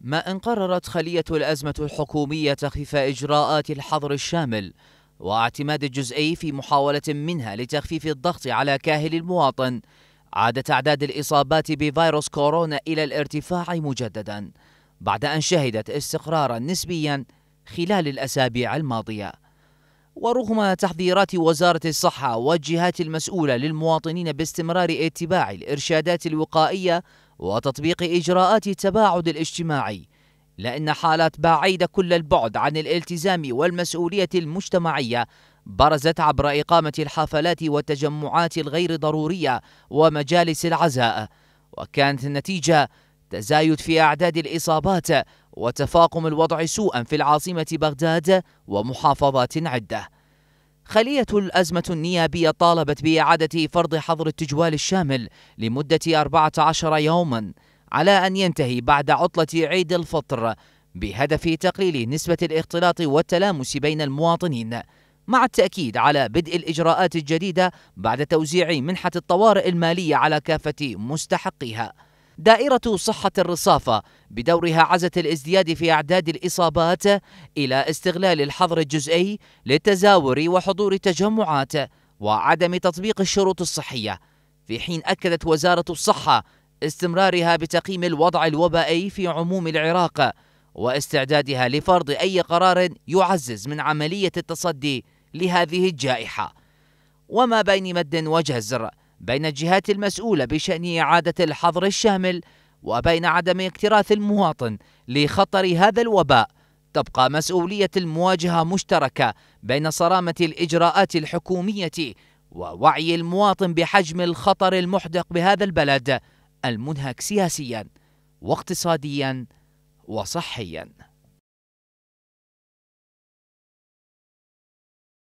ما أن قررت خلية الأزمة الحكومية تخفيف إجراءات الحظر الشامل واعتماد الجزئي في محاولة منها لتخفيف الضغط على كاهل المواطن عادت أعداد الإصابات بفيروس كورونا إلى الارتفاع مجددا بعد أن شهدت استقرارا نسبيا خلال الأسابيع الماضية ورغم تحذيرات وزارة الصحة والجهات المسؤولة للمواطنين باستمرار اتباع الإرشادات الوقائية وتطبيق إجراءات التباعد الاجتماعي لأن حالات بعيدة كل البعد عن الالتزام والمسؤولية المجتمعية برزت عبر إقامة الحفلات والتجمعات الغير ضرورية ومجالس العزاء وكانت النتيجة تزايد في أعداد الإصابات وتفاقم الوضع سوءا في العاصمة بغداد ومحافظات عدة خلية الأزمة النيابية طالبت بإعادة فرض حظر التجوال الشامل لمدة 14 يوما على أن ينتهي بعد عطلة عيد الفطر بهدف تقليل نسبة الاختلاط والتلامس بين المواطنين مع التأكيد على بدء الإجراءات الجديدة بعد توزيع منحة الطوارئ المالية على كافة مستحقيها دائرة صحة الرصافة بدورها عزت الازدياد في أعداد الإصابات إلى استغلال الحظر الجزئي للتزاور وحضور تجمعات وعدم تطبيق الشروط الصحية في حين أكدت وزارة الصحة استمرارها بتقييم الوضع الوبائي في عموم العراق واستعدادها لفرض أي قرار يعزز من عملية التصدي لهذه الجائحة وما بين مد وجزر بين الجهات المسؤولة بشأن إعادة الحظر الشامل وبين عدم اكتراث المواطن لخطر هذا الوباء تبقى مسؤولية المواجهة مشتركة بين صرامة الإجراءات الحكومية ووعي المواطن بحجم الخطر المحدق بهذا البلد المنهك سياسيا واقتصاديا وصحيا